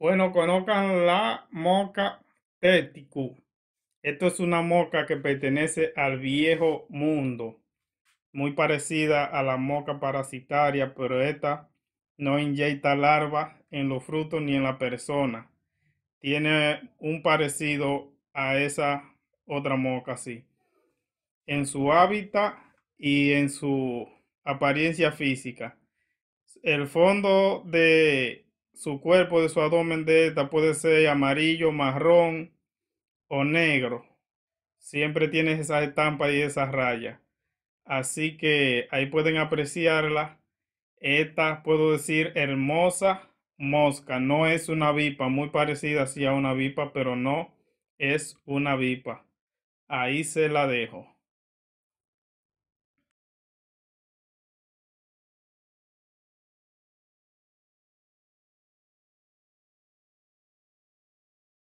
Bueno, conozcan la moca tético. Esto es una moca que pertenece al viejo mundo, muy parecida a la moca parasitaria, pero esta no inyecta larvas en los frutos ni en la persona. Tiene un parecido a esa otra moca, sí. En su hábitat y en su apariencia física. El fondo de su cuerpo, de su abdomen de esta puede ser amarillo, marrón o negro. Siempre tiene esas estampa y esas rayas. Así que ahí pueden apreciarla. Esta, puedo decir, hermosa mosca. No es una vipa, muy parecida sí a una vipa, pero no es una vipa. Ahí se la dejo.